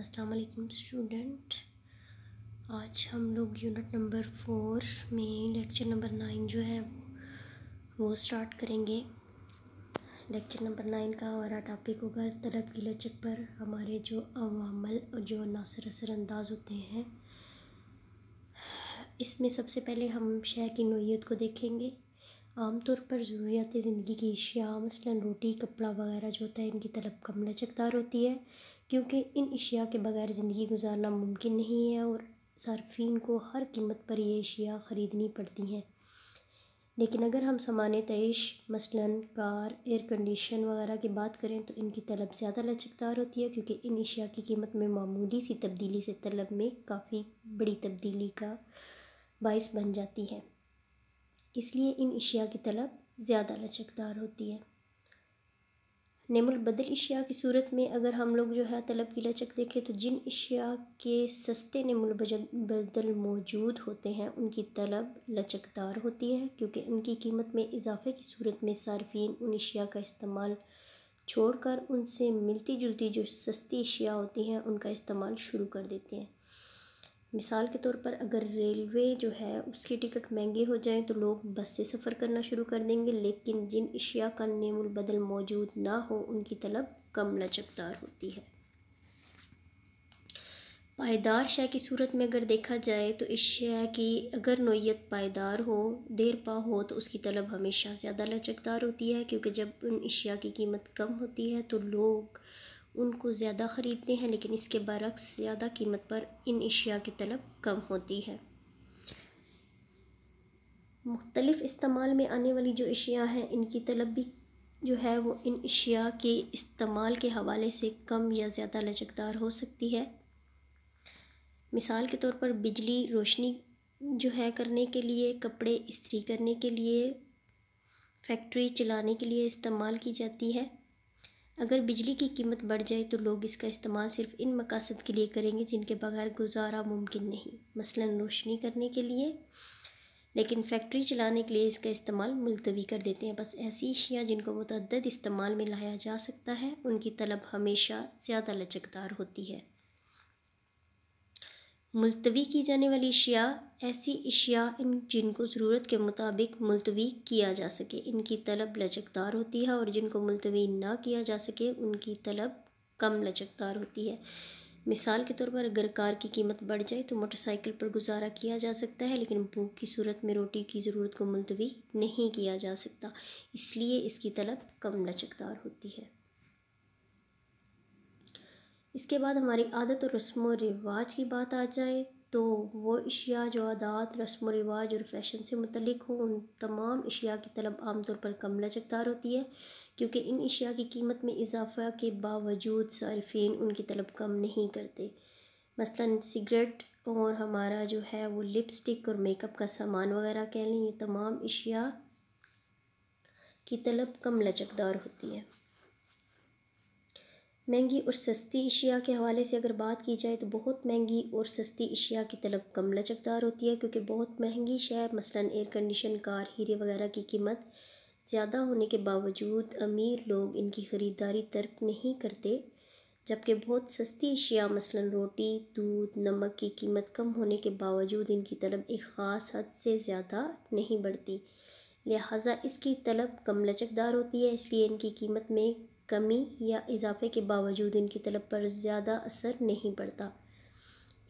अस्सलाम वालेकुम स्टूडेंट आज हम लोग यूनिट नंबर फोर में लेक्चर नंबर नाइन जो है वो स्टार्ट करेंगे लेक्चर नंबर नाइन का हमारा टॉपिक होगा तलब की लचक पर हमारे जो अवामल और जो नासर असरअंदाज होते हैं इसमें सबसे पहले हम शह की नोयत को देखेंगे आम तौर पर ज़रूरियात ज़िंदगी की अशिया मसला रोटी कपड़ा वगैरह जो होता है इनकी तलब कम लचकदार होती है क्योंकि इन अशिया के बग़ैर ज़िंदगी गुजारना मुमकिन नहीं है और सार्फिन को हर कीमत पर ये अशिया ख़रीदनी पड़ती हैं लेकिन अगर हम सामान तयश मसलन कार एयर कंडीशन वगैरह की बात करें तो इनकी तलब ज़्यादा लचकदार होती है क्योंकि इन अशिया की कीमत में मामूली सी तब्दीली से तलब में काफ़ी बड़ी तब्दीली का बायस बन जाती है इसलिए इन अशिया की तलब ज़्यादा लचकदार होती है बदल अशिया की सूरत में अगर हम लोग जो है तलब की लचक देखें तो जिन अशिया के सस्ते बदल मौजूद होते हैं उनकी तलब लचकदार होती है क्योंकि उनकी कीमत में इजाफे की सूरत में सार्फिन उन अशिया का इस्तेमाल छोड़कर उनसे मिलती जुलती जो सस्ती अशिया होती हैं उनका इस्तेमाल शुरू कर देते हैं मिसाल के तौर पर अगर रेलवे जो है उसकी टिकट महंगी हो जाए तो लोग बस से सफ़र करना शुरू कर देंगे लेकिन जिन अशिया का बदल मौजूद ना हो उनकी तलब कम लचकदार होती है पायदार शय की सूरत में अगर देखा जाए तो इस शय की अगर नोयत पायदार हो देर पा हो तो उसकी तलब हमेशा ज़्यादा लचकदार होती है क्योंकि जब उन अशिया की कीमत कम होती है तो लोग उनको ज़्यादा ख़रीदते हैं लेकिन इसके बरक्स ज़्यादा कीमत पर इन अशिया की तलब कम होती है मुख्तलिफ़ इस्तेमाल में आने वाली जो अशिया हैं इनकी तलब भी जो है वो इन अशिया के इस्तेमाल के हवाले से कम या ज़्यादा लचकदार हो सकती है मिसाल के तौर पर बिजली रोशनी जो है करने के लिए कपड़े इस्त्री करने के लिए फैक्ट्री चलाने के लिए इस्तेमाल की जाती है अगर बिजली की कीमत बढ़ जाए तो लोग इसका इस्तेमाल सिर्फ इन मकासद के लिए करेंगे जिनके बगैर गुजारा मुमकिन नहीं मसलन रोशनी करने के लिए लेकिन फैक्ट्री चलाने के लिए इसका इस्तेमाल मुलतवी कर देते हैं बस ऐसी अशिया जिनको मतदद इस्तेमाल में लाया जा सकता है उनकी तलब हमेशा ज़्यादा लचकदार होती है मुलतवी की जाने वाली अशिया ऐसी अशिया इन जिनको ज़रूरत के मुताबिक मुलतवी किया जा सके इनकी तलब लचकदार होती है और जिनको मुलतवी ना किया जा सके उनकी तलब कम लचकदार होती है मिसाल के तौर पर अगर कार की कीमत बढ़ जाए तो मोटरसाइकिल पर गुजारा किया जा सकता है लेकिन भूख की सूरत में रोटी की ज़रूरत को मुलतवी नहीं किया जा सकता इसलिए इसकी तलब कम लचकदार होती है इसके बाद हमारी आदत और रस्म व रिवाज की बात आ जाए तो वो अशिया जो आदात रस्म व रिवाज और फैशन से मुतलिक हो उन तमाम अशिया की तलब आमतौर पर कम लचकदार होती है क्योंकि इन अशिया की कीमत में इजाफा के बावजूद सार्फिन उनकी तलब कम नहीं करते मसलन सिगरेट और हमारा जो है वो लिपस्टिक और मेकअप का सामान वगैरह कह लें ये तमाम अशिया की तलब कम लचकदार होती है महंगी और सस्ती अशिया के हवाले से अगर बात की जाए तो बहुत महंगी और सस्ती अशिया की तलब कम लचकदार होती है क्योंकि बहुत महंगी शय मसलन एयर कंडीशन कार हीरे वगैरह की कीमत ज़्यादा होने के बावजूद अमीर लोग इनकी ख़रीदारी तर्क नहीं करते जबकि बहुत सस्ती अशिया मसलन रोटी दूध नमक की कीमत कम होने के बावजूद इनकी तलब एक ख़ास हद से ज़्यादा नहीं बढ़ती लिहाजा इसकी तलब कम लचकदार होती है इसलिए इनकी कीमत में कमी या इजाफे के बावजूद इनकी तलब पर ज़्यादा असर नहीं पड़ता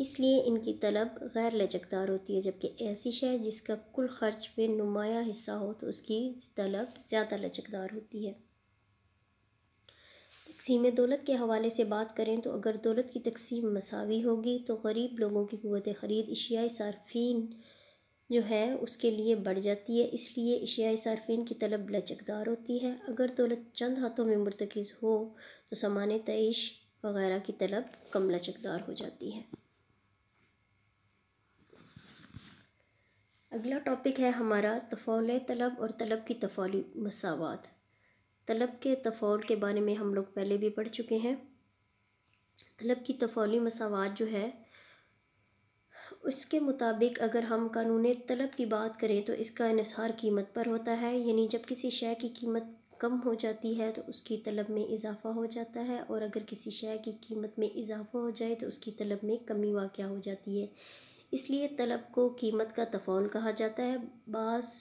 इसलिए इनकी तलब गैर लचकदार होती है जबकि ऐसी शह जिसका कुल खर्च में नुमाया हिस्सा हो तो उसकी तलब ज़्यादा लचकदार होती है तकसीम दौलत के हवाले से बात करें तो अगर दौलत की तकसीम मसावी होगी तो गरीब लोगों की क़वत ख़रीद एशियाई सार्फिन जो है उसके लिए बढ़ जाती है इसलिए एशियाई सार्फिन की तलब लचकदार होती है अगर दौलत चंद हाथों में मुर्तकज़ हो तो सामान तयश वगैरह की तलब कम लचकदार हो जाती है अगला टॉपिक है हमारा तफौल तलब और तलब की तफौली मसावत तलब के तफौल के बारे में हम लोग पहले भी पढ़ चुके हैं तलब की तफौली मसावत जो है उसके मुताबिक अगर हम कानून तलब की बात करें तो इसका इसार कीमत पर होता है यानी जब किसी शय की कीमत कम हो जाती है तो उसकी तलब में इजाफा हो जाता है और अगर किसी शय की कीमत में इजाफा हो जाए तो उसकी तलब में कमी वाक़ हो जाती है इसलिए तलब को कीमत का तफौल कहा जाता है बास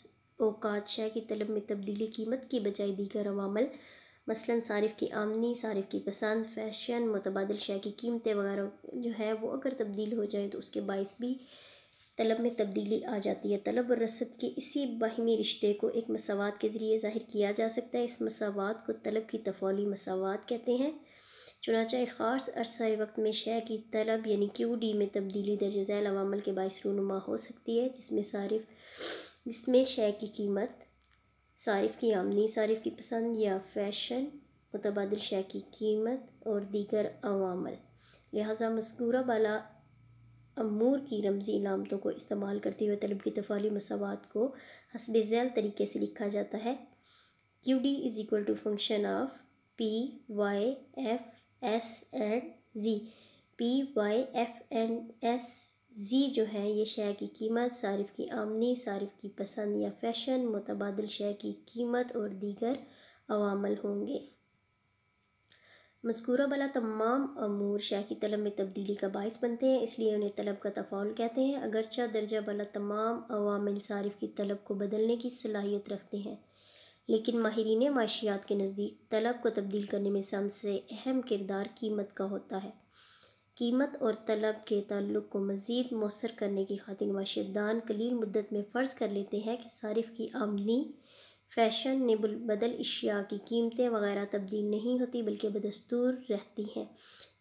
अवकात शय की तलब में तब्दीली कीमत की बजाय दीगर अवामल मसलन सारिफ़ की आमनी सारिफ़ की पसंद फ़ैशन मुतबादल शेयर की कीमतें वगैरह जो है वो अगर तब्दील हो जाए तो उसके बायस भी तलब में तब्दीली आ जाती है तलब और रसद के इसी बाहमी रिश्ते को एक मसावत के ज़रिए ज़ाहिर किया जा सकता है इस मसावत को तलब की तफौली मसावत कहते हैं चुनाचा एक ख़ास अरसा वक्त में शय की तलब यानी क्यू डी में तब्दीली दर्ज झैल अवामल के बायस रूनुमा हो सकती है जिसमें सारिफ जिसमें शय की कीमत सारिफ़ की आमदनी सारिफ़ की पसंद या फैशन मुतबाद शय की कीमत और दीगर अवामल लिहाजा मस्कूरा बाला अमूर की रमज़ी इलामतों को इस्तेमाल करते हुए तलब की तफाली मसावत को हसब जैल तरीके से लिखा जाता है Q D is equal to function of P Y F S and G P Y F and S G जो है ये शे की कीमत सारिफ़ की आमनी सारिफ़ की पसंद या फैशन मुतबाद शे की कीमत और दीगर अवामल होंगे मस्कूरा वाला तमाम अमूर शह की तलब में तब्दीली का बायस बनते हैं इसलिए उन्हें तलब का तफाल कहते हैं अगरचा दर्जा भला तमाम अवामिल सारिफ की तलब को बदलने की सलाहियत रखते हैं लेकिन माहरीन माशियात के नज़दीक तलब को तब्दील करने में सबसे अहम किरदार कीमत का होता है कीमत और तलब के ताल्लुक को मज़ीद मौसर करने की खातिर माशदान कलील मुद्दत में फ़र्ज़ कर लेते हैं कि सारिफ की आमदनी फ़ैशन ने बदल अशिया की कीमतें वगैरह तब्दील नहीं होती बल्कि बदस्तूर रहती हैं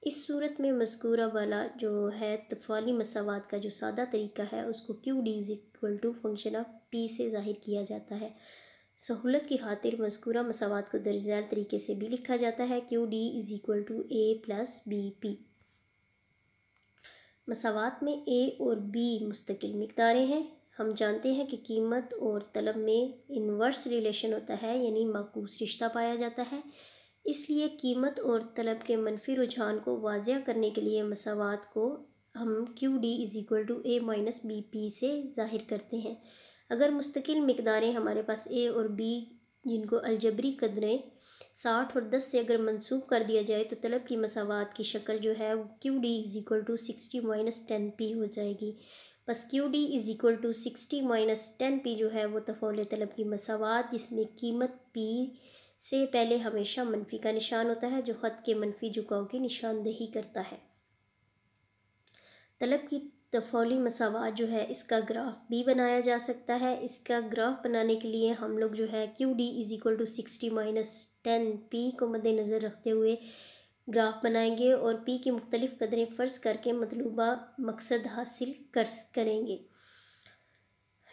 इस सूरत में मजकूरा वाला जो है तफाली मसावत का जो सादा तरीका है उसको Q D is equal to function of P से ज़ाहिर किया जाता है सहूलत की खातिर मजकूरा मसावत को दर्जार तरीके से भी लिखा जाता है Q D is equal to A plus B P मसावत में ए और बी मुस्तकिल मकदारें हैं हम जानते हैं कि कीमत और तलब में इन्वर्स रिलेशन होता है यानी माकूस रिश्ता पाया जाता है इसलिए कीमत और तलब के मनफी रुझान को वाजिया करने के लिए मसावत को हम Q D is equal to A minus B P से ज़ाहिर करते हैं अगर मुस्तकिल मकदारें हमारे पास ए और बी जिनको अलजबरी कदरें साठ और दस से अगर मंसूब कर दिया जाए तो तलब की मसावत की शक्ल जो है वो Q D is equal to sixty minus ten P हो जाएगी बस Q D is equal to sixty minus ten P जो है वो तफौल तलब की मसावत जिसमें कीमत पी से पहले हमेशा मनफी का निशान होता है जो ख़त के मनफी झुकाव की निशानदेही करता है तलब की तफौली मसावा जो है इसका ग्राफ भी बनाया जा सकता है इसका ग्राफ बनाने के लिए हम लोग जो है Q D is equal to sixty minus ten P को मद्देनज़र रखते हुए ग्राफ बनाएंगे और पी की मुख्तलिफ़ कदरें फ़र्ज करके मतलूबा मकसद हासिल कर करेंगे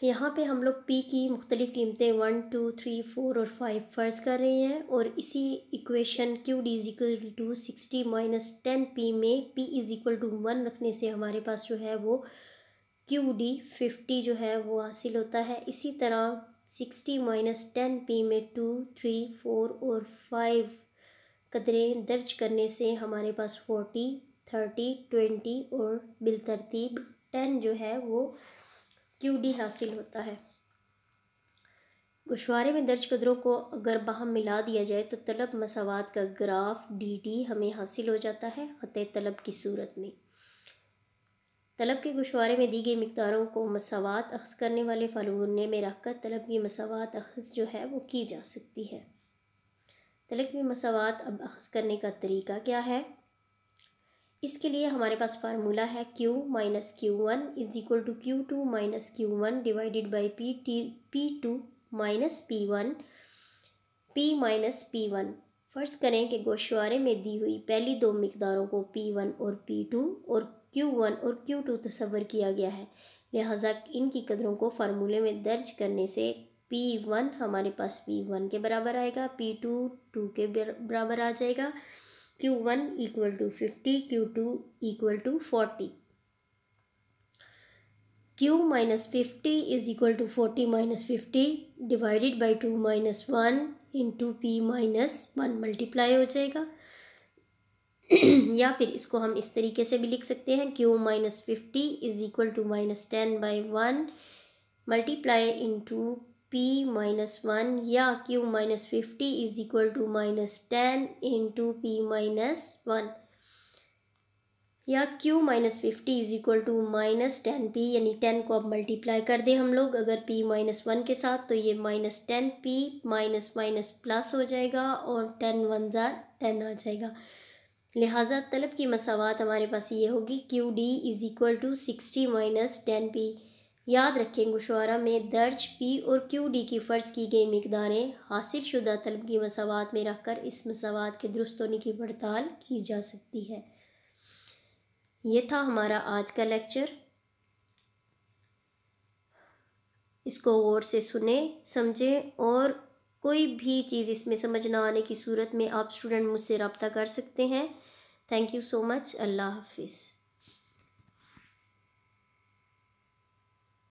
यहाँ पे हम लोग पी की मुख्तलिफ़ कीमतें वन टू थ्री फ़ोर और फाइव फ़र्ज़ कर रहे हैं और इसी equation Q D is equal to sixty minus ten P में P is equal to one रखने से हमारे पास जो है वो क्यू डी फिफ्टी जो है वो हासिल होता है इसी तरह सिक्सटी माइनस टेन पी में टू थ्री फोर और फाइव कदरें दर्ज करने से हमारे पास फोर्टी थर्टी ट्वेंटी और बिलतरतीब टेन जो है वो क्यू डी हासिल होता है गुशवारे में दर्ज कदरों को अगर बाहम मिला दिया जाए तो तलब मसावत का ग्राफ डी डी हमें हासिल हो जाता है ख़त तलब की सूरत में तलब के गुशवारे में दी गई मकदारों को मसावत अखज़ करने वाले फलगुने में रखकर तलब की मसावत अखज़ जो है वो की जा सकती है तलब की मसावत अब अखज़ करने का तरीका क्या है इसके लिए हमारे पास फार्मूला है Q minus Q one is equal to Q two minus Q one divided by P T P two minus P one P minus P one फ़र्ज़ करें कि गोशवारे में दी हुई पहली दो मकदारों को पी वन और पी टू और क्यू वन और क्यू टू तस्वर किया गया है लिहाजा इनकी कदरों को फार्मूले में दर्ज करने से पी वन हमारे पास पी वन के बराबर आएगा पी टू टू के बराबर आ जाएगा Q one equal to fifty Q two equal to forty Q minus fifty is equal to forty minus fifty divided by two minus one into P minus one multiply हो जाएगा या फिर इसको हम इस तरीके से भी लिख सकते हैं Q minus fifty is equal to minus ten by one multiply into P minus one या Q minus fifty is equal to minus ten into P minus one या Q minus fifty is equal to minus ten P यानी ten को अब multiply कर दें हम लोग अगर पी माइनस वन के साथ तो ये minus ten P minus minus plus हो जाएगा और टेन वन ज़ा टेन आ जाएगा लिहाजा तलब की मसावत हमारे पास ये होगी Q D is equal to sixty minus ten P याद रखें गुशवारा में दर्ज पी और क्यू डी की फ़र्ज की गई मकदारें हासिल शुदा तलब की मसावत में रख कर इस मसावत के दुरुस्त होने की पड़ताल की जा सकती है ये था हमारा आज का लेक्चर इसको गौर से सुने समझें और कोई भी चीज़ इसमें समझ ना आने की सूरत में आप स्टूडेंट मुझसे रबता कर सकते हैं थैंक यू सो मच अल्लाह हाफिज़